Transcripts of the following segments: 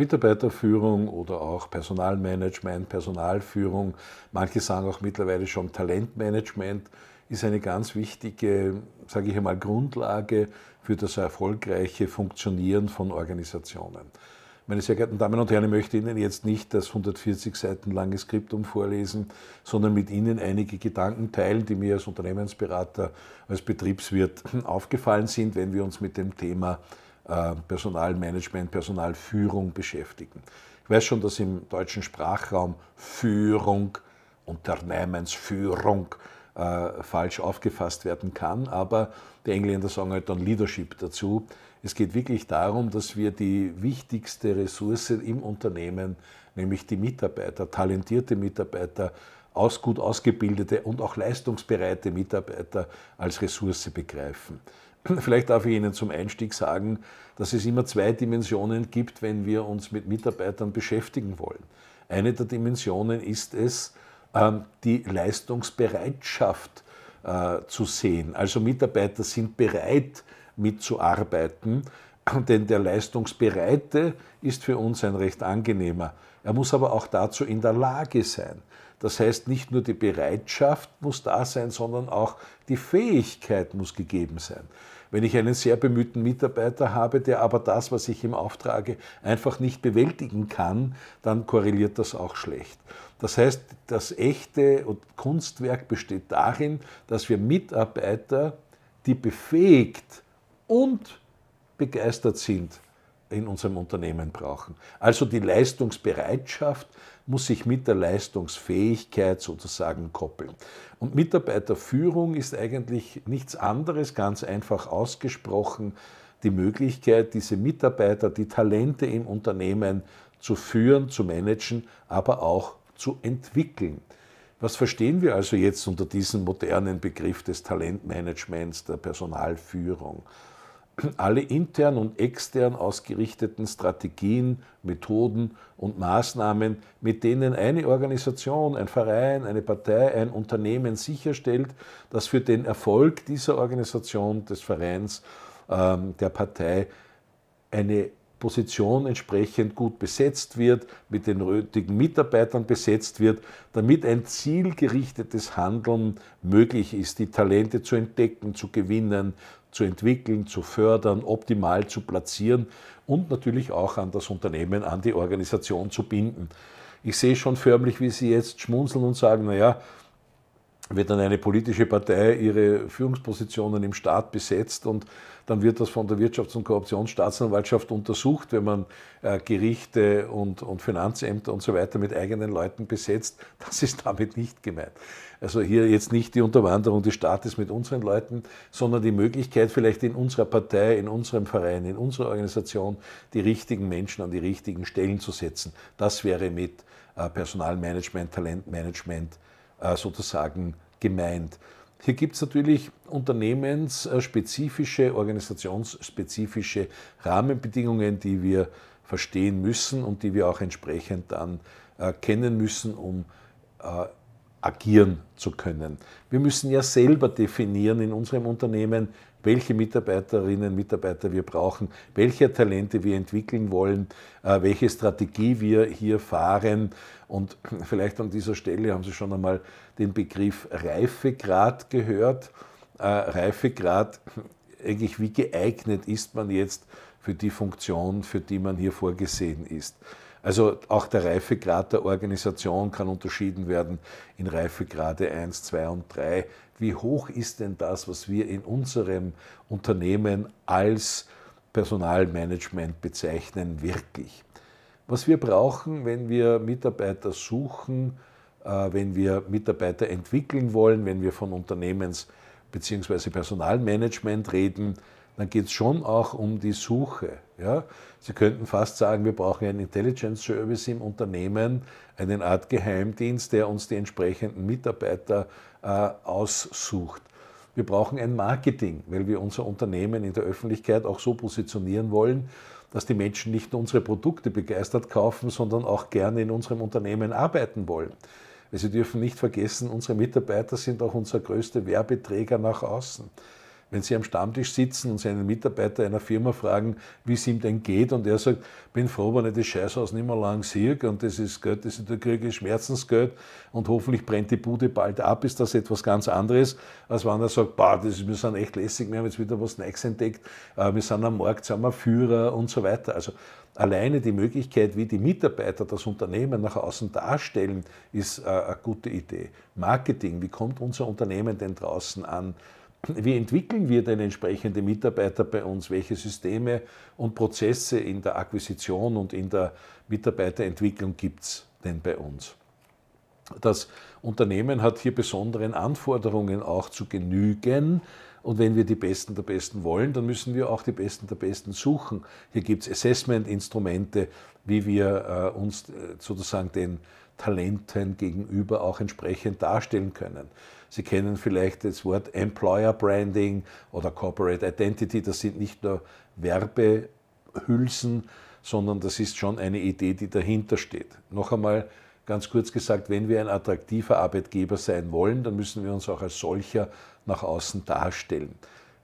Mitarbeiterführung oder auch Personalmanagement, Personalführung, manche sagen auch mittlerweile schon Talentmanagement, ist eine ganz wichtige, sage ich einmal, Grundlage für das erfolgreiche Funktionieren von Organisationen. Meine sehr geehrten Damen und Herren, ich möchte Ihnen jetzt nicht das 140 Seiten lange Skriptum vorlesen, sondern mit Ihnen einige Gedanken teilen, die mir als Unternehmensberater, als Betriebswirt aufgefallen sind, wenn wir uns mit dem Thema äh, Personalmanagement, Personalführung beschäftigen. Ich weiß schon, dass im deutschen Sprachraum Führung, Unternehmensführung äh, falsch aufgefasst werden kann, aber die Engländer sagen halt dann Leadership dazu. Es geht wirklich darum, dass wir die wichtigste Ressource im Unternehmen, nämlich die Mitarbeiter, talentierte Mitarbeiter, aus, gut ausgebildete und auch leistungsbereite Mitarbeiter als Ressource begreifen. Vielleicht darf ich Ihnen zum Einstieg sagen, dass es immer zwei Dimensionen gibt, wenn wir uns mit Mitarbeitern beschäftigen wollen. Eine der Dimensionen ist es, ähm, die Leistungsbereitschaft äh, zu sehen. Also Mitarbeiter sind bereit mitzuarbeiten, denn der Leistungsbereite ist für uns ein recht angenehmer. Er muss aber auch dazu in der Lage sein. Das heißt, nicht nur die Bereitschaft muss da sein, sondern auch die Fähigkeit muss gegeben sein. Wenn ich einen sehr bemühten Mitarbeiter habe, der aber das, was ich ihm auftrage, einfach nicht bewältigen kann, dann korreliert das auch schlecht. Das heißt, das echte Kunstwerk besteht darin, dass wir Mitarbeiter, die befähigt und begeistert sind, in unserem Unternehmen brauchen. Also die Leistungsbereitschaft, muss sich mit der Leistungsfähigkeit sozusagen koppeln. Und Mitarbeiterführung ist eigentlich nichts anderes, ganz einfach ausgesprochen, die Möglichkeit, diese Mitarbeiter, die Talente im Unternehmen zu führen, zu managen, aber auch zu entwickeln. Was verstehen wir also jetzt unter diesem modernen Begriff des Talentmanagements, der Personalführung? alle intern und extern ausgerichteten Strategien, Methoden und Maßnahmen, mit denen eine Organisation, ein Verein, eine Partei, ein Unternehmen sicherstellt, dass für den Erfolg dieser Organisation, des Vereins, ähm, der Partei eine Position entsprechend gut besetzt wird, mit den nötigen Mitarbeitern besetzt wird, damit ein zielgerichtetes Handeln möglich ist, die Talente zu entdecken, zu gewinnen, zu entwickeln, zu fördern, optimal zu platzieren und natürlich auch an das Unternehmen, an die Organisation zu binden. Ich sehe schon förmlich, wie Sie jetzt schmunzeln und sagen, naja, wird dann eine politische Partei ihre Führungspositionen im Staat besetzt und dann wird das von der Wirtschafts- und Korruptionsstaatsanwaltschaft untersucht, wenn man äh, Gerichte und, und Finanzämter und so weiter mit eigenen Leuten besetzt. Das ist damit nicht gemeint. Also hier jetzt nicht die Unterwanderung des Staates mit unseren Leuten, sondern die Möglichkeit, vielleicht in unserer Partei, in unserem Verein, in unserer Organisation die richtigen Menschen an die richtigen Stellen zu setzen. Das wäre mit äh, Personalmanagement, Talentmanagement, äh, sozusagen gemeint. Hier gibt es natürlich unternehmensspezifische, organisationsspezifische Rahmenbedingungen, die wir verstehen müssen und die wir auch entsprechend dann äh, kennen müssen, um äh, agieren zu können. Wir müssen ja selber definieren in unserem Unternehmen, welche Mitarbeiterinnen und Mitarbeiter wir brauchen, welche Talente wir entwickeln wollen, äh, welche Strategie wir hier fahren. Und vielleicht an dieser Stelle haben Sie schon einmal den Begriff Reifegrad gehört. Äh, Reifegrad, eigentlich wie geeignet ist man jetzt für die Funktion, für die man hier vorgesehen ist. Also auch der Reifegrad der Organisation kann unterschieden werden in Reifegrade 1, 2 und 3, wie hoch ist denn das, was wir in unserem Unternehmen als Personalmanagement bezeichnen, wirklich. Was wir brauchen, wenn wir Mitarbeiter suchen, äh, wenn wir Mitarbeiter entwickeln wollen, wenn wir von Unternehmens- bzw. Personalmanagement reden, dann geht es schon auch um die Suche. Ja? Sie könnten fast sagen, wir brauchen einen Intelligence Service im Unternehmen, eine Art Geheimdienst, der uns die entsprechenden Mitarbeiter äh, aussucht. Wir brauchen ein Marketing, weil wir unser Unternehmen in der Öffentlichkeit auch so positionieren wollen, dass die Menschen nicht nur unsere Produkte begeistert kaufen, sondern auch gerne in unserem Unternehmen arbeiten wollen. Sie dürfen nicht vergessen, unsere Mitarbeiter sind auch unser größter Werbeträger nach außen. Wenn Sie am Stammtisch sitzen und Sie einen Mitarbeiter einer Firma fragen, wie es ihm denn geht, und er sagt, bin froh, wenn ich das Scheißhaus nicht mehr lang sehe, und das ist Geld, das ich da kriege, Schmerzensgeld, und hoffentlich brennt die Bude bald ab, ist das etwas ganz anderes, als wenn er sagt, bah, das ist, wir sind echt lässig, wir haben jetzt wieder was Neues entdeckt, äh, wir sind am Markt, sind wir Führer und so weiter. Also alleine die Möglichkeit, wie die Mitarbeiter das Unternehmen nach außen darstellen, ist äh, eine gute Idee. Marketing, wie kommt unser Unternehmen denn draußen an? wie entwickeln wir denn entsprechende Mitarbeiter bei uns? Welche Systeme und Prozesse in der Akquisition und in der Mitarbeiterentwicklung gibt es denn bei uns? Das Unternehmen hat hier besonderen Anforderungen auch zu genügen. Und wenn wir die Besten der Besten wollen, dann müssen wir auch die Besten der Besten suchen. Hier gibt es Assessment-Instrumente, wie wir äh, uns äh, sozusagen den, Talenten gegenüber auch entsprechend darstellen können. Sie kennen vielleicht das Wort Employer Branding oder Corporate Identity. Das sind nicht nur Werbehülsen, sondern das ist schon eine Idee, die dahinter steht. Noch einmal ganz kurz gesagt, wenn wir ein attraktiver Arbeitgeber sein wollen, dann müssen wir uns auch als solcher nach außen darstellen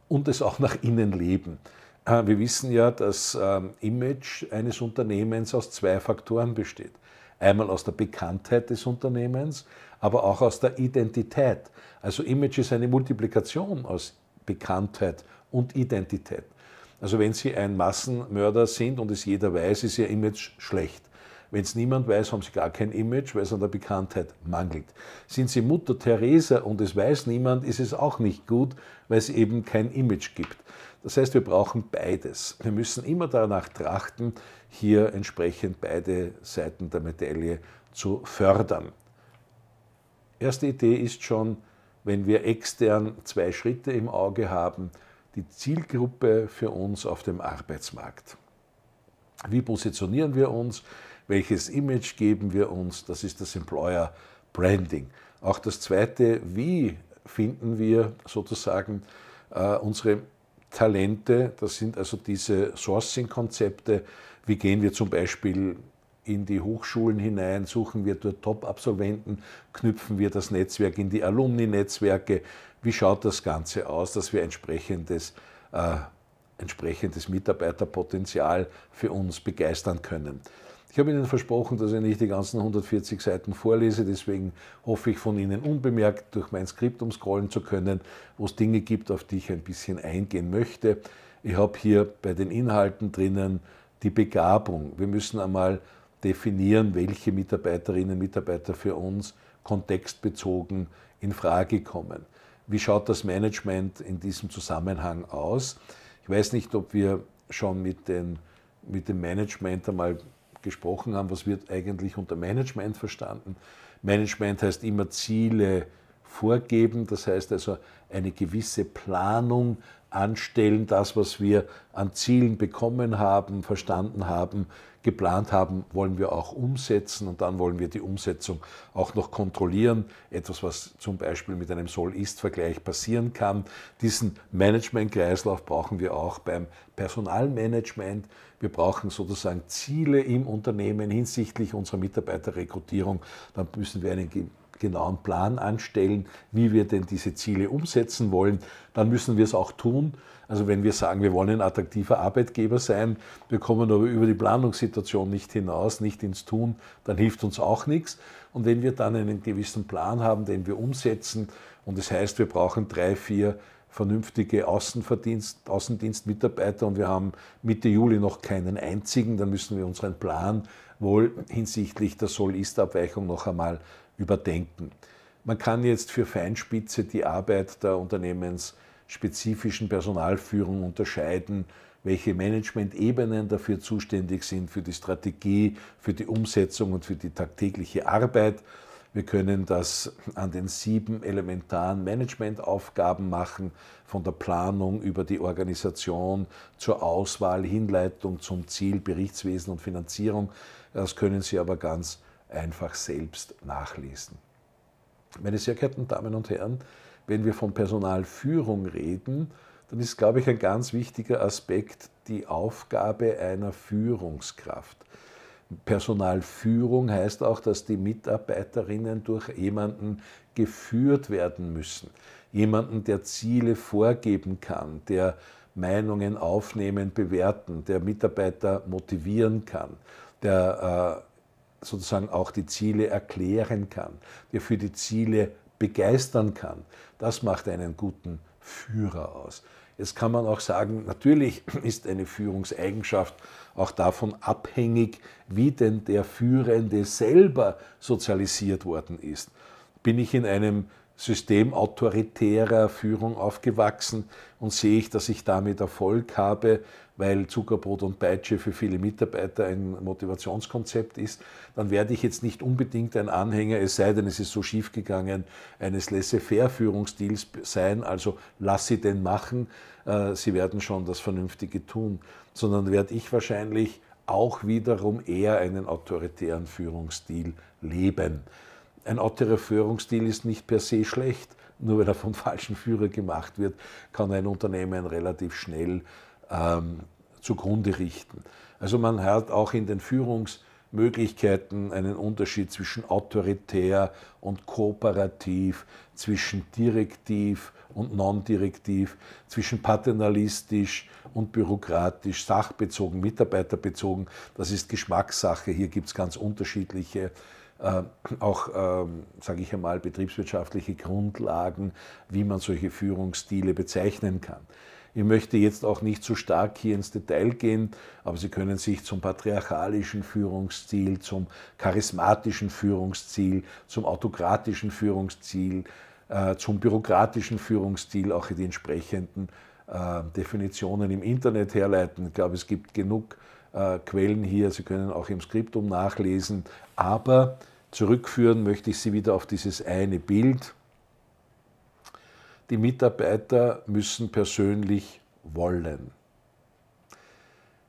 und es auch nach innen leben. Äh, wir wissen ja, dass ähm, Image eines Unternehmens aus zwei Faktoren besteht. Einmal aus der Bekanntheit des Unternehmens, aber auch aus der Identität. Also Image ist eine Multiplikation aus Bekanntheit und Identität. Also wenn Sie ein Massenmörder sind und es jeder weiß, ist Ihr Image schlecht. Wenn es niemand weiß, haben Sie gar kein Image, weil es an der Bekanntheit mangelt. Sind Sie Mutter Teresa und es weiß niemand, ist es auch nicht gut, weil es eben kein Image gibt. Das heißt, wir brauchen beides. Wir müssen immer danach trachten, hier entsprechend beide Seiten der Medaille zu fördern. Erste Idee ist schon, wenn wir extern zwei Schritte im Auge haben, die Zielgruppe für uns auf dem Arbeitsmarkt. Wie positionieren wir uns? Welches Image geben wir uns? Das ist das Employer Branding. Auch das zweite, wie finden wir sozusagen äh, unsere Talente. Das sind also diese Sourcing-Konzepte. Wie gehen wir zum Beispiel in die Hochschulen hinein, suchen wir dort Top-Absolventen, knüpfen wir das Netzwerk in die Alumni-Netzwerke. Wie schaut das Ganze aus, dass wir entsprechendes, äh, entsprechendes Mitarbeiterpotenzial für uns begeistern können? Ich habe Ihnen versprochen, dass ich nicht die ganzen 140 Seiten vorlese, deswegen hoffe ich von Ihnen unbemerkt durch mein Skript umscrollen zu können, wo es Dinge gibt, auf die ich ein bisschen eingehen möchte. Ich habe hier bei den Inhalten drinnen die Begabung. Wir müssen einmal definieren, welche Mitarbeiterinnen und Mitarbeiter für uns kontextbezogen in Frage kommen. Wie schaut das Management in diesem Zusammenhang aus? Ich weiß nicht, ob wir schon mit, den, mit dem Management einmal gesprochen haben, was wird eigentlich unter Management verstanden. Management heißt immer Ziele vorgeben, das heißt also eine gewisse Planung anstellen, das, was wir an Zielen bekommen haben, verstanden haben, geplant haben, wollen wir auch umsetzen und dann wollen wir die Umsetzung auch noch kontrollieren. Etwas, was zum Beispiel mit einem Soll-Ist-Vergleich passieren kann. Diesen Management-Kreislauf brauchen wir auch beim Personalmanagement. Wir brauchen sozusagen Ziele im Unternehmen hinsichtlich unserer Mitarbeiterrekrutierung. Dann müssen wir einen genauen Plan anstellen, wie wir denn diese Ziele umsetzen wollen, dann müssen wir es auch tun. Also wenn wir sagen, wir wollen ein attraktiver Arbeitgeber sein, wir kommen aber über die Planungssituation nicht hinaus, nicht ins Tun, dann hilft uns auch nichts. Und wenn wir dann einen gewissen Plan haben, den wir umsetzen, und das heißt, wir brauchen drei, vier vernünftige Außenverdienst, Außendienstmitarbeiter und wir haben Mitte Juli noch keinen einzigen, dann müssen wir unseren Plan wohl hinsichtlich der Soll-Ist-Abweichung noch einmal überdenken. Man kann jetzt für Feinspitze die Arbeit der unternehmensspezifischen Personalführung unterscheiden, welche Management-Ebenen dafür zuständig sind, für die Strategie, für die Umsetzung und für die tagtägliche Arbeit. Wir können das an den sieben elementaren Managementaufgaben machen, von der Planung über die Organisation zur Auswahl, Hinleitung zum Ziel, Berichtswesen und Finanzierung. Das können Sie aber ganz einfach selbst nachlesen. Meine sehr geehrten Damen und Herren, wenn wir von Personalführung reden, dann ist, glaube ich, ein ganz wichtiger Aspekt die Aufgabe einer Führungskraft. Personalführung heißt auch, dass die Mitarbeiterinnen durch jemanden geführt werden müssen. Jemanden, der Ziele vorgeben kann, der Meinungen aufnehmen, bewerten, der Mitarbeiter motivieren kann, der äh, sozusagen auch die Ziele erklären kann, der für die Ziele begeistern kann, das macht einen guten Führer aus. Jetzt kann man auch sagen, natürlich ist eine Führungseigenschaft auch davon abhängig, wie denn der Führende selber sozialisiert worden ist. Bin ich in einem System autoritärer Führung aufgewachsen und sehe ich, dass ich damit Erfolg habe, weil Zuckerbrot und Peitsche für viele Mitarbeiter ein Motivationskonzept ist, dann werde ich jetzt nicht unbedingt ein Anhänger, es sei denn, es ist so schiefgegangen, eines Laissez-faire-Führungsstils sein, also lass sie denn machen, äh, sie werden schon das Vernünftige tun, sondern werde ich wahrscheinlich auch wiederum eher einen autoritären Führungsstil leben ein autorer Führungsstil ist nicht per se schlecht. Nur wenn er vom falschen Führer gemacht wird, kann ein Unternehmen relativ schnell ähm, zugrunde richten. Also man hat auch in den Führungsmöglichkeiten einen Unterschied zwischen autoritär und kooperativ, zwischen direktiv und non-direktiv, zwischen paternalistisch und bürokratisch, sachbezogen, mitarbeiterbezogen. Das ist Geschmackssache. Hier gibt es ganz unterschiedliche äh, äh, auch, ähm, sage ich einmal, betriebswirtschaftliche Grundlagen, wie man solche Führungsstile bezeichnen kann. Ich möchte jetzt auch nicht zu stark hier ins Detail gehen, aber Sie können sich zum patriarchalischen Führungsstil, zum charismatischen Führungsstil, zum autokratischen Führungsstil, äh, zum bürokratischen Führungsstil auch die entsprechenden äh, Definitionen im Internet herleiten. Ich glaube, es gibt genug äh, Quellen hier, Sie können auch im Skriptum nachlesen, aber zurückführen möchte ich Sie wieder auf dieses eine Bild. Die Mitarbeiter müssen persönlich wollen.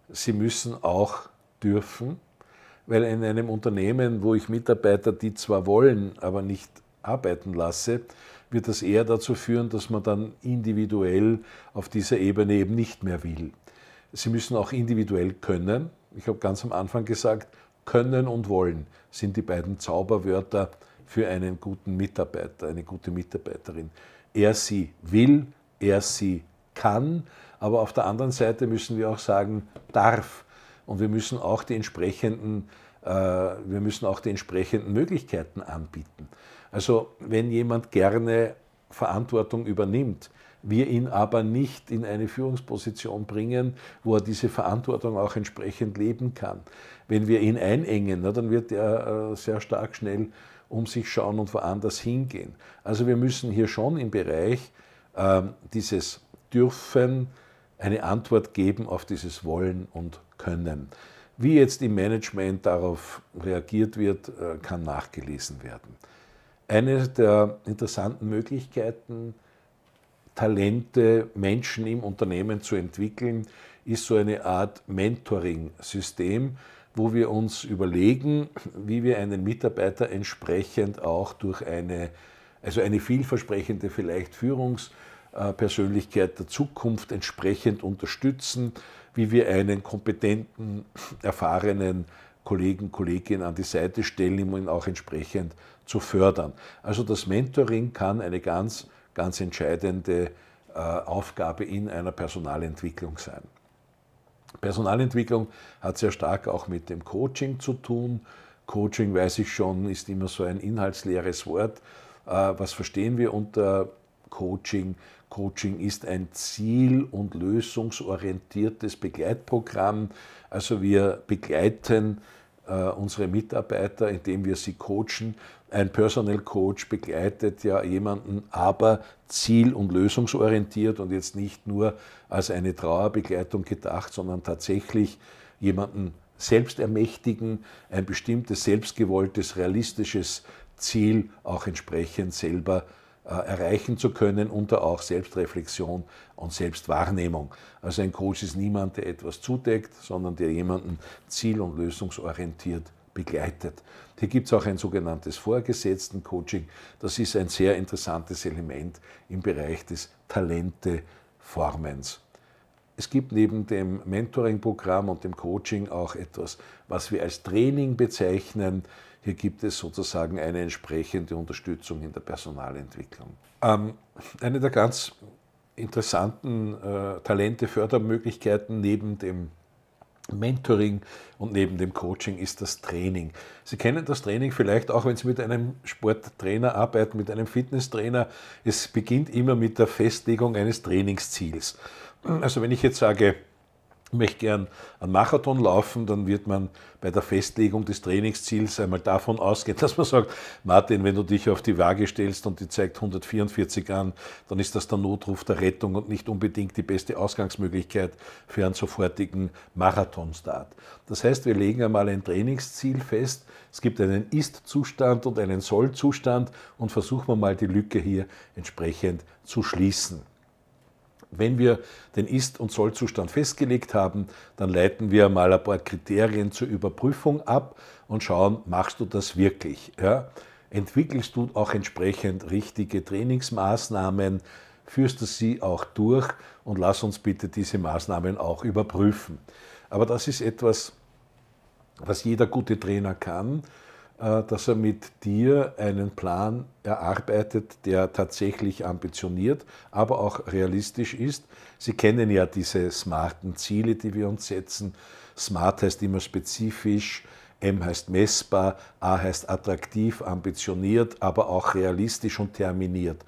Sie müssen auch dürfen, weil in einem Unternehmen, wo ich Mitarbeiter, die zwar wollen, aber nicht arbeiten lasse, wird das eher dazu führen, dass man dann individuell auf dieser Ebene eben nicht mehr will. Sie müssen auch individuell können. Ich habe ganz am Anfang gesagt, können und wollen sind die beiden Zauberwörter für einen guten Mitarbeiter, eine gute Mitarbeiterin. Er sie will, er sie kann, aber auf der anderen Seite müssen wir auch sagen, darf. Und wir müssen auch die entsprechenden, äh, wir müssen auch die entsprechenden Möglichkeiten anbieten. Also wenn jemand gerne Verantwortung übernimmt, wir ihn aber nicht in eine Führungsposition bringen, wo er diese Verantwortung auch entsprechend leben kann. Wenn wir ihn einengen, dann wird er äh, sehr stark schnell um sich schauen und woanders hingehen. Also wir müssen hier schon im Bereich ähm, dieses Dürfen eine Antwort geben auf dieses Wollen und Können. Wie jetzt im Management darauf reagiert wird, äh, kann nachgelesen werden. Eine der interessanten Möglichkeiten, Talente, Menschen im Unternehmen zu entwickeln, ist so eine Art Mentoring-System, wo wir uns überlegen, wie wir einen Mitarbeiter entsprechend auch durch eine, also eine vielversprechende vielleicht Führungspersönlichkeit der Zukunft entsprechend unterstützen, wie wir einen kompetenten, erfahrenen Kollegen, Kolleginnen an die Seite stellen, um ihn auch entsprechend zu fördern. Also das Mentoring kann eine ganz ganz entscheidende äh, Aufgabe in einer Personalentwicklung sein. Personalentwicklung hat sehr stark auch mit dem Coaching zu tun. Coaching, weiß ich schon, ist immer so ein inhaltsleeres Wort. Äh, was verstehen wir unter Coaching? Coaching ist ein ziel- und lösungsorientiertes Begleitprogramm. Also wir begleiten äh, äh, unsere Mitarbeiter, indem wir sie coachen. Ein Personal Coach begleitet ja jemanden, aber ziel- und lösungsorientiert und jetzt nicht nur als eine Trauerbegleitung gedacht, sondern tatsächlich jemanden selbst ermächtigen, ein bestimmtes selbstgewolltes, realistisches Ziel auch entsprechend selber äh, erreichen zu können, unter auch Selbstreflexion und Selbstwahrnehmung. Also ein Coach ist niemand, der etwas zudeckt, sondern der jemanden ziel- und lösungsorientiert begleitet. Hier gibt es auch ein sogenanntes Vorgesetzten-Coaching. Das ist ein sehr interessantes Element im Bereich des Talenteformens. Es gibt neben dem Mentoring-Programm und dem Coaching auch etwas, was wir als Training bezeichnen. Hier gibt es sozusagen eine entsprechende Unterstützung in der Personalentwicklung. Ähm, eine der ganz interessanten äh, Talente-Fördermöglichkeiten neben dem Mentoring und neben dem Coaching ist das Training. Sie kennen das Training vielleicht auch, wenn Sie mit einem Sporttrainer arbeiten, mit einem Fitnesstrainer. Es beginnt immer mit der Festlegung eines Trainingsziels. Also wenn ich jetzt sage, möchte gern einen Marathon laufen, dann wird man bei der Festlegung des Trainingsziels einmal davon ausgehen, dass man sagt, Martin, wenn du dich auf die Waage stellst und die zeigt 144 an, dann ist das der Notruf der Rettung und nicht unbedingt die beste Ausgangsmöglichkeit für einen sofortigen Marathonstart. Das heißt, wir legen einmal ein Trainingsziel fest, es gibt einen Ist-Zustand und einen Soll-Zustand und versuchen wir mal die Lücke hier entsprechend zu schließen. Wenn wir den Ist- und Sollzustand festgelegt haben, dann leiten wir mal ein paar Kriterien zur Überprüfung ab und schauen, machst du das wirklich? Ja? Entwickelst du auch entsprechend richtige Trainingsmaßnahmen? Führst du sie auch durch? Und lass uns bitte diese Maßnahmen auch überprüfen. Aber das ist etwas, was jeder gute Trainer kann äh, dass er mit dir einen Plan erarbeitet, der tatsächlich ambitioniert, aber auch realistisch ist. Sie kennen ja diese smarten Ziele, die wir uns setzen. Smart heißt immer spezifisch, M heißt messbar, A heißt attraktiv, ambitioniert, aber auch realistisch und terminiert,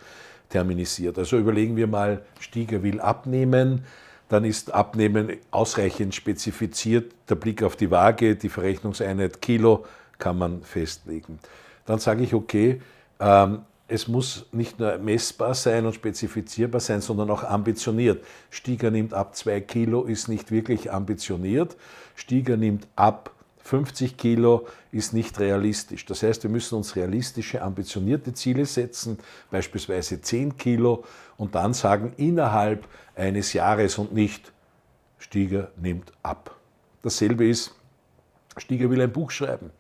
terminisiert. Also überlegen wir mal, Stieger will abnehmen dann ist Abnehmen ausreichend spezifiziert. Der Blick auf die Waage, die Verrechnungseinheit Kilo kann man festlegen. Dann sage ich, okay, ähm, es muss nicht nur messbar sein und spezifizierbar sein, sondern auch ambitioniert. Stieger nimmt ab 2 Kilo, ist nicht wirklich ambitioniert. Stieger nimmt ab 50 Kilo, ist nicht realistisch. Das heißt, wir müssen uns realistische, ambitionierte Ziele setzen, beispielsweise 10 Kilo, und dann sagen innerhalb eines Jahres und nicht, Stieger nimmt ab. Dasselbe ist, Stieger will ein Buch schreiben.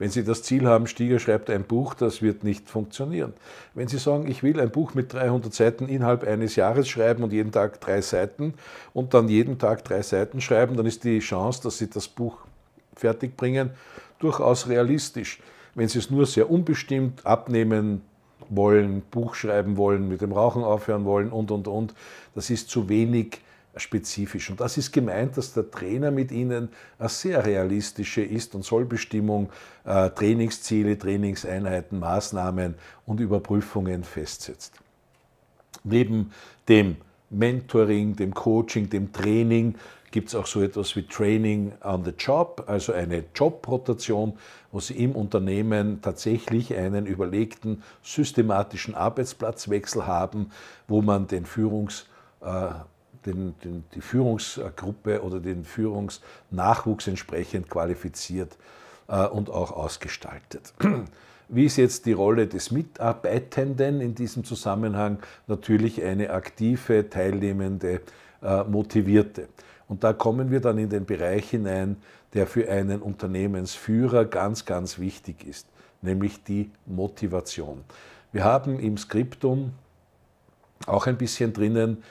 Wenn Sie das Ziel haben, Stieger schreibt ein Buch, das wird nicht funktionieren. Wenn Sie sagen, ich will ein Buch mit 300 Seiten innerhalb eines Jahres schreiben und jeden Tag drei Seiten und dann jeden Tag drei Seiten schreiben, dann ist die Chance, dass Sie das Buch fertigbringen, durchaus realistisch. Wenn Sie es nur sehr unbestimmt abnehmen wollen, Buch schreiben wollen, mit dem Rauchen aufhören wollen und, und, und, das ist zu wenig realistisch spezifisch. Und das ist gemeint, dass der Trainer mit ihnen eine sehr realistische Ist- und Sollbestimmung, äh, Trainingsziele, Trainingseinheiten, Maßnahmen und Überprüfungen festsetzt. Neben dem Mentoring, dem Coaching, dem Training gibt es auch so etwas wie Training on the Job, also eine Jobrotation, wo Sie im Unternehmen tatsächlich einen überlegten, systematischen Arbeitsplatzwechsel haben, wo man den Führungs- äh, den, den, die Führungsgruppe oder den Führungsnachwuchs entsprechend qualifiziert äh, und auch ausgestaltet. Wie ist jetzt die Rolle des Mitarbeitenden in diesem Zusammenhang? Natürlich eine aktive, teilnehmende, äh, motivierte. Und da kommen wir dann in den Bereich hinein, der für einen Unternehmensführer ganz, ganz wichtig ist, nämlich die Motivation. Wir haben im Skriptum auch ein bisschen drinnen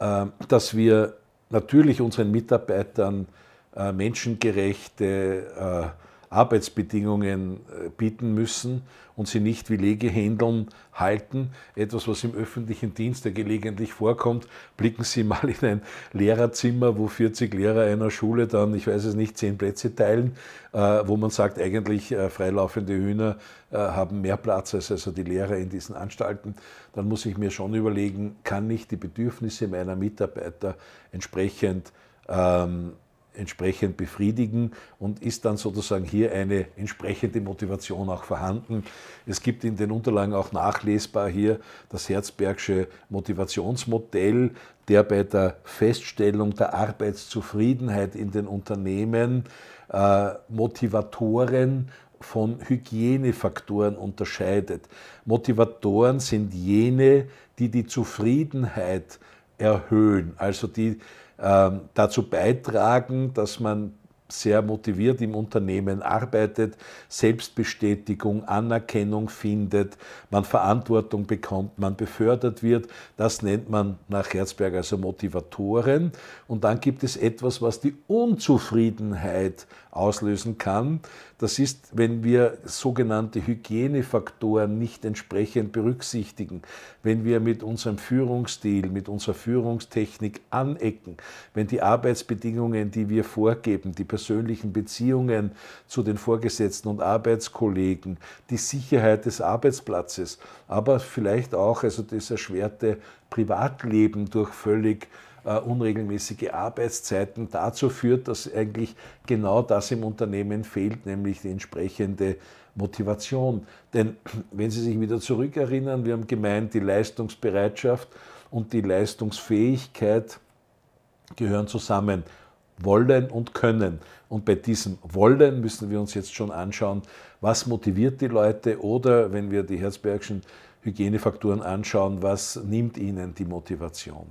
ähm, dass wir natürlich unseren Mitarbeitern äh, menschengerechte, äh, Arbeitsbedingungen äh, bieten müssen und sie nicht wie Legehändeln halten. Etwas, was im öffentlichen Dienst ja gelegentlich vorkommt. Blicken Sie mal in ein Lehrerzimmer, wo 40 Lehrer einer Schule dann, ich weiß es nicht, zehn Plätze teilen, äh, wo man sagt, eigentlich äh, freilaufende Hühner haben mehr Platz als also die Lehrer in diesen Anstalten. Dann muss ich mir schon überlegen, kann ich die Bedürfnisse meiner Mitarbeiter entsprechend ähm, entsprechend befriedigen und ist dann sozusagen hier eine entsprechende Motivation auch vorhanden. Es gibt in den Unterlagen auch nachlesbar hier das Herzbergsche Motivationsmodell, der bei der Feststellung der Arbeitszufriedenheit in den Unternehmen äh, Motivatoren von Hygienefaktoren unterscheidet. Motivatoren sind jene, die die Zufriedenheit erhöhen, also die ähm, dazu beitragen, dass man sehr motiviert im Unternehmen arbeitet, Selbstbestätigung, Anerkennung findet, man Verantwortung bekommt, man befördert wird. Das nennt man nach Herzberg also Motivatoren. Und dann gibt es etwas, was die Unzufriedenheit auslösen kann. Das ist, wenn wir sogenannte Hygienefaktoren nicht entsprechend berücksichtigen, wenn wir mit unserem Führungsstil, mit unserer Führungstechnik anecken, wenn die Arbeitsbedingungen, die wir vorgeben, die Person persönlichen Beziehungen zu den Vorgesetzten und Arbeitskollegen, die Sicherheit des Arbeitsplatzes, aber vielleicht auch also das erschwerte Privatleben durch völlig Uh, unregelmäßige Arbeitszeiten dazu führt, dass eigentlich genau das im Unternehmen fehlt, nämlich die entsprechende Motivation. Denn wenn Sie sich wieder zurückerinnern, wir haben gemeint, die Leistungsbereitschaft und die Leistungsfähigkeit gehören zusammen wollen und können. Und bei diesem Wollen müssen wir uns jetzt schon anschauen, was motiviert die Leute oder, wenn wir die Herzbergschen Hygienefaktoren anschauen, was nimmt ihnen die Motivation.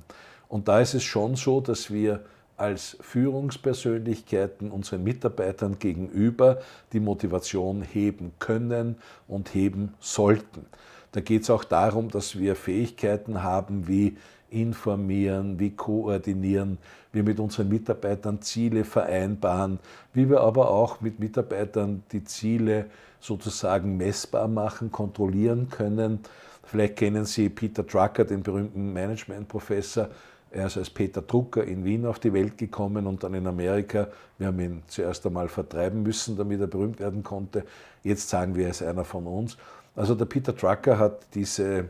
Und da ist es schon so, dass wir als Führungspersönlichkeiten unseren Mitarbeitern gegenüber die Motivation heben können und heben sollten. Da geht es auch darum, dass wir Fähigkeiten haben wie informieren, wie koordinieren, wir mit unseren Mitarbeitern Ziele vereinbaren, wie wir aber auch mit Mitarbeitern die Ziele sozusagen messbar machen, kontrollieren können. Vielleicht kennen Sie Peter Drucker, den berühmten Managementprofessor. Er ist als Peter Drucker in Wien auf die Welt gekommen und dann in Amerika. Wir haben ihn zuerst einmal vertreiben müssen, damit er berühmt werden konnte. Jetzt sagen wir, er ist einer von uns. Also der Peter Drucker hat diese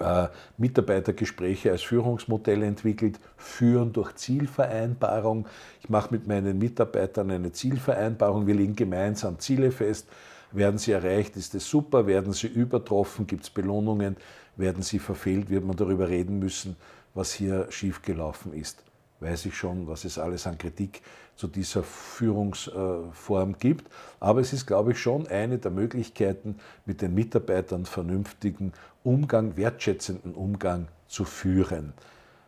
äh, Mitarbeitergespräche als Führungsmodell entwickelt, führen durch Zielvereinbarung. Ich mache mit meinen Mitarbeitern eine Zielvereinbarung, wir legen gemeinsam Ziele fest. Werden sie erreicht, ist es super, werden sie übertroffen, gibt es Belohnungen, werden sie verfehlt, wird man darüber reden müssen, was hier schiefgelaufen ist weiß ich schon, was es alles an Kritik zu dieser Führungsform gibt. Aber es ist, glaube ich, schon eine der Möglichkeiten, mit den Mitarbeitern vernünftigen Umgang, wertschätzenden Umgang zu führen.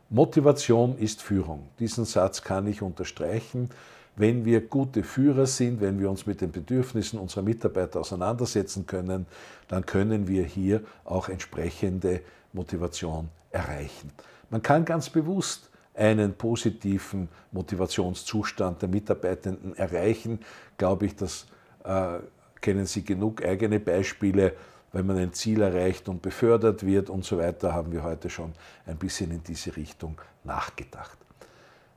Motivation ist Führung. Diesen Satz kann ich unterstreichen. Wenn wir gute Führer sind, wenn wir uns mit den Bedürfnissen unserer Mitarbeiter auseinandersetzen können, dann können wir hier auch entsprechende Motivation erreichen. Man kann ganz bewusst einen positiven Motivationszustand der Mitarbeitenden erreichen, glaube ich, das äh, kennen Sie genug eigene Beispiele. Wenn man ein Ziel erreicht und befördert wird und so weiter, haben wir heute schon ein bisschen in diese Richtung nachgedacht.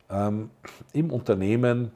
Ähm, Im Unternehmen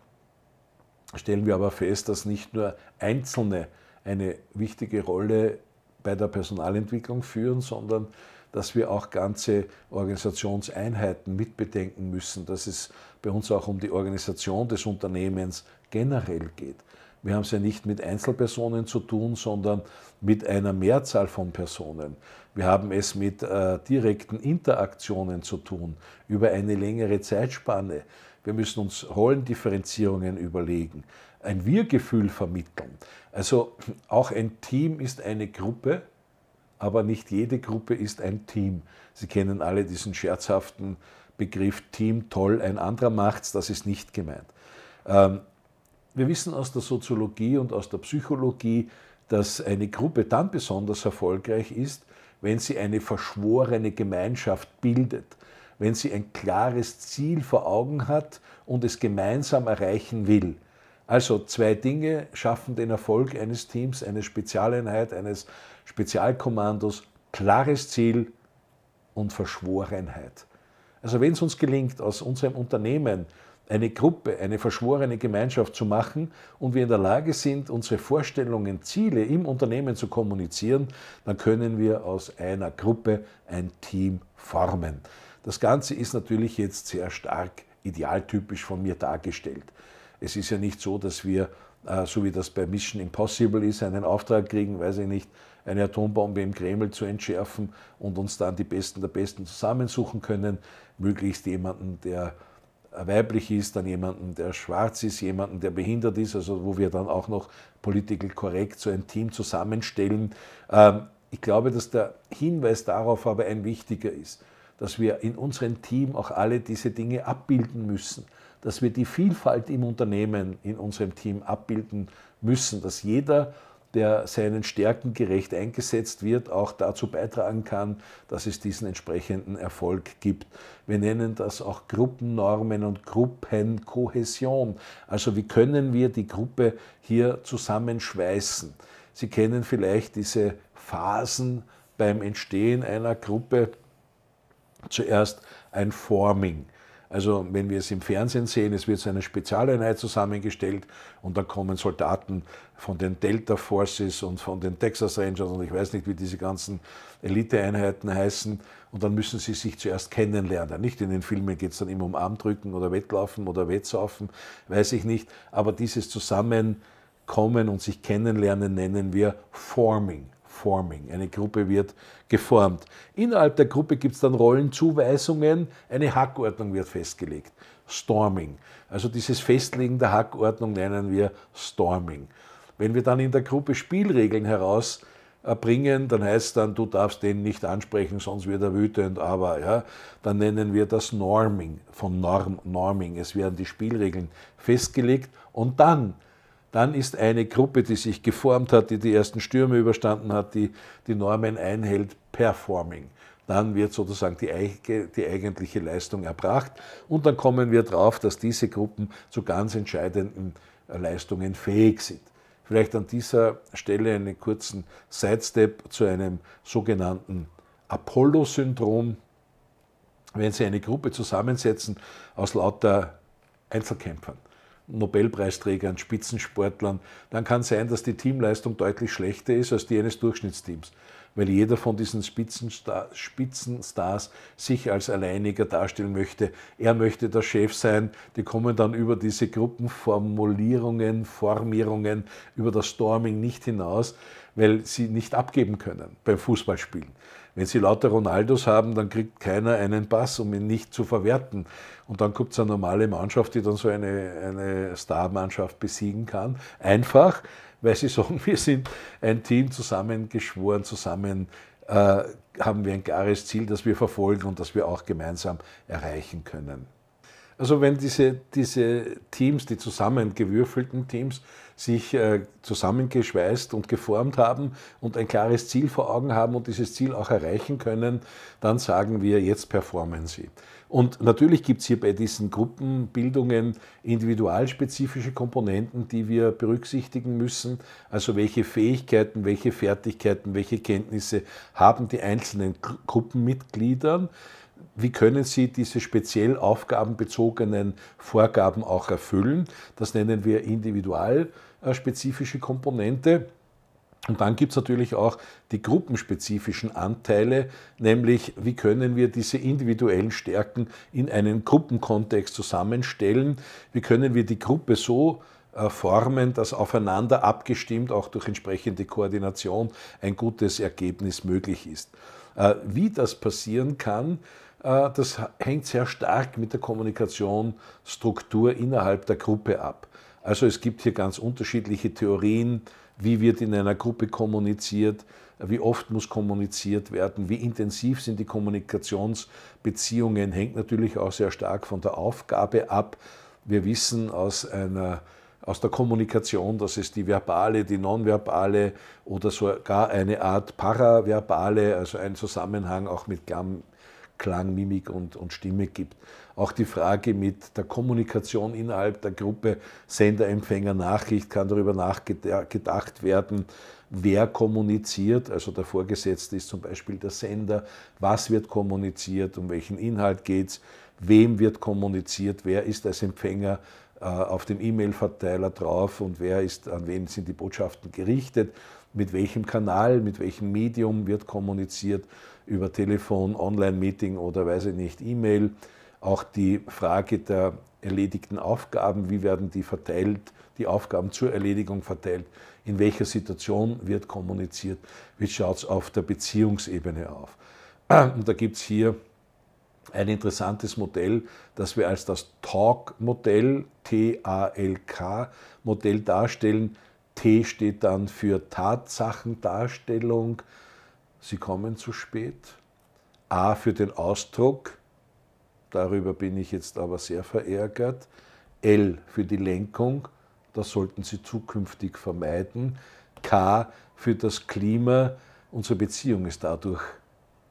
stellen wir aber fest, dass nicht nur Einzelne eine wichtige Rolle bei der Personalentwicklung führen, sondern dass wir auch ganze Organisationseinheiten mitbedenken müssen, dass es bei uns auch um die Organisation des Unternehmens generell geht. Wir haben es ja nicht mit Einzelpersonen zu tun, sondern mit einer Mehrzahl von Personen. Wir haben es mit äh, direkten Interaktionen zu tun über eine längere Zeitspanne. Wir müssen uns Rollendifferenzierungen überlegen, ein Wir-Gefühl vermitteln. Also auch ein Team ist eine Gruppe aber nicht jede Gruppe ist ein Team. Sie kennen alle diesen scherzhaften Begriff Team toll, ein anderer macht's, das ist nicht gemeint. Ähm, wir wissen aus der Soziologie und aus der Psychologie, dass eine Gruppe dann besonders erfolgreich ist, wenn sie eine verschworene Gemeinschaft bildet, wenn sie ein klares Ziel vor Augen hat und es gemeinsam erreichen will. Also zwei Dinge schaffen den Erfolg eines Teams, eine Spezialeinheit, eines Spezialkommandos, klares Ziel und Verschworenheit. Also wenn es uns gelingt, aus unserem Unternehmen eine Gruppe, eine verschworene Gemeinschaft zu machen und wir in der Lage sind, unsere Vorstellungen, Ziele im Unternehmen zu kommunizieren, dann können wir aus einer Gruppe ein Team formen. Das Ganze ist natürlich jetzt sehr stark idealtypisch von mir dargestellt. Es ist ja nicht so, dass wir, äh, so wie das bei Mission Impossible ist, einen Auftrag kriegen, weiß ich nicht, eine Atombombe im Kreml zu entschärfen und uns dann die Besten der Besten zusammensuchen können. Möglichst jemanden, der weiblich ist, dann jemanden, der schwarz ist, jemanden, der behindert ist, also wo wir dann auch noch political korrekt so ein Team zusammenstellen. Ähm, ich glaube, dass der Hinweis darauf aber ein wichtiger ist, dass wir in unserem Team auch alle diese Dinge abbilden müssen dass wir die Vielfalt im Unternehmen, in unserem Team abbilden müssen, dass jeder, der seinen Stärken gerecht eingesetzt wird, auch dazu beitragen kann, dass es diesen entsprechenden Erfolg gibt. Wir nennen das auch Gruppennormen und Gruppenkohäsion. Also wie können wir die Gruppe hier zusammenschweißen? Sie kennen vielleicht diese Phasen beim Entstehen einer Gruppe. Zuerst ein Forming. Also wenn wir es im Fernsehen sehen, es wird so eine Spezialeinheit zusammengestellt und dann kommen Soldaten von den Delta Forces und von den Texas Rangers und ich weiß nicht, wie diese ganzen Eliteeinheiten heißen. Und dann müssen sie sich zuerst kennenlernen. Nicht in den Filmen geht es dann immer um Armdrücken oder Wettlaufen oder Wettsaufen, weiß ich nicht. Aber dieses Zusammenkommen und sich kennenlernen nennen wir Forming. Forming. Eine Gruppe wird geformt. Innerhalb der Gruppe gibt es dann Rollenzuweisungen, eine Hackordnung wird festgelegt. Storming. Also dieses Festlegen der Hackordnung nennen wir Storming. Wenn wir dann in der Gruppe Spielregeln herausbringen, äh, dann heißt es dann, du darfst den nicht ansprechen, sonst wird er wütend, aber ja, dann nennen wir das Norming, von Norm, Norming. Es werden die Spielregeln festgelegt und dann dann ist eine Gruppe, die sich geformt hat, die die ersten Stürme überstanden hat, die die Normen einhält, performing. Dann wird sozusagen die, die eigentliche Leistung erbracht und dann kommen wir darauf, dass diese Gruppen zu ganz entscheidenden äh, Leistungen fähig sind. Vielleicht an dieser Stelle einen kurzen Sidestep zu einem sogenannten Apollo-Syndrom. Wenn Sie eine Gruppe zusammensetzen aus lauter Einzelkämpfern, Nobelpreisträgern, Spitzensportlern, dann kann sein, dass die Teamleistung deutlich schlechter ist als die eines Durchschnittsteams, weil jeder von diesen Spitzenstar Spitzenstars sich als Alleiniger darstellen möchte. Er möchte der Chef sein. Die kommen dann über diese Gruppenformulierungen, Formierungen, über das Storming nicht hinaus, weil sie nicht abgeben können beim Fußballspielen. Wenn sie lauter Ronaldos haben, dann kriegt keiner einen Pass, um ihn nicht zu verwerten. Und dann kommt es eine normale Mannschaft, die dann so eine, eine Star-Mannschaft besiegen kann. Einfach, weil sie sagen, wir sind ein Team zusammengeschworen, zusammen äh, haben wir ein klares Ziel, das wir verfolgen und das wir auch gemeinsam erreichen können. Also wenn diese, diese Teams, die zusammengewürfelten Teams, sich äh, zusammengeschweißt und geformt haben und ein klares Ziel vor Augen haben und dieses Ziel auch erreichen können, dann sagen wir, jetzt performen sie. Und natürlich gibt es hier bei diesen Gruppenbildungen individualspezifische Komponenten, die wir berücksichtigen müssen. Also welche Fähigkeiten, welche Fertigkeiten, welche Kenntnisse haben die einzelnen Gruppenmitgliedern wie können Sie diese speziell aufgabenbezogenen Vorgaben auch erfüllen? Das nennen wir individualspezifische Komponente. Und dann gibt es natürlich auch die gruppenspezifischen Anteile, nämlich wie können wir diese individuellen Stärken in einen Gruppenkontext zusammenstellen, wie können wir die Gruppe so äh, formen, dass aufeinander abgestimmt auch durch entsprechende Koordination ein gutes Ergebnis möglich ist. Äh, wie das passieren kann, äh, das hängt sehr stark mit der Kommunikationsstruktur innerhalb der Gruppe ab. Also es gibt hier ganz unterschiedliche Theorien, wie wird in einer Gruppe kommuniziert, wie oft muss kommuniziert werden, wie intensiv sind die Kommunikationsbeziehungen, hängt natürlich auch sehr stark von der Aufgabe ab. Wir wissen aus einer aus der Kommunikation, dass es die verbale, die nonverbale oder sogar eine Art paraverbale, also ein Zusammenhang auch mit Klang, Mimik und, und Stimme gibt. Auch die Frage mit der Kommunikation innerhalb der Gruppe Sender, Empfänger, Nachricht kann darüber nachgedacht werden, wer kommuniziert, also der Vorgesetzte ist zum Beispiel der Sender, was wird kommuniziert, um welchen Inhalt geht es, wem wird kommuniziert, wer ist als Empfänger äh, auf dem E-Mail-Verteiler drauf und wer ist, an wen sind die Botschaften gerichtet, mit welchem Kanal, mit welchem Medium wird kommuniziert über Telefon, Online-Meeting oder weiß ich nicht, E-Mail. Auch die Frage der erledigten Aufgaben, wie werden die verteilt, die Aufgaben zur Erledigung verteilt, in welcher Situation wird kommuniziert, wie schaut es auf der Beziehungsebene auf. Und da gibt es hier ein interessantes Modell, das wir als das TALK-Modell, T-A-L-K-Modell darstellen. T steht dann für Tatsachendarstellung, sie kommen zu spät. A für den Ausdruck, darüber bin ich jetzt aber sehr verärgert. L für die Lenkung, das sollten sie zukünftig vermeiden. K für das Klima, unsere Beziehung ist dadurch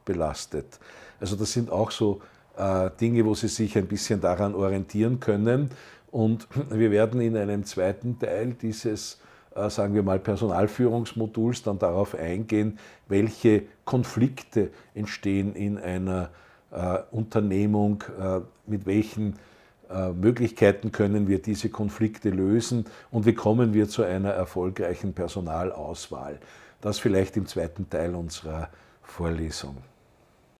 belastet. Also das sind auch so äh, Dinge, wo sie sich ein bisschen daran orientieren können. Und wir werden in einem zweiten Teil dieses äh, sagen wir mal, Personalführungsmoduls dann darauf eingehen, welche Konflikte entstehen in einer äh, Unternehmung, äh, mit welchen äh, Möglichkeiten können wir diese Konflikte lösen und wie kommen wir zu einer erfolgreichen Personalauswahl. Das vielleicht im zweiten Teil unserer Vorlesung.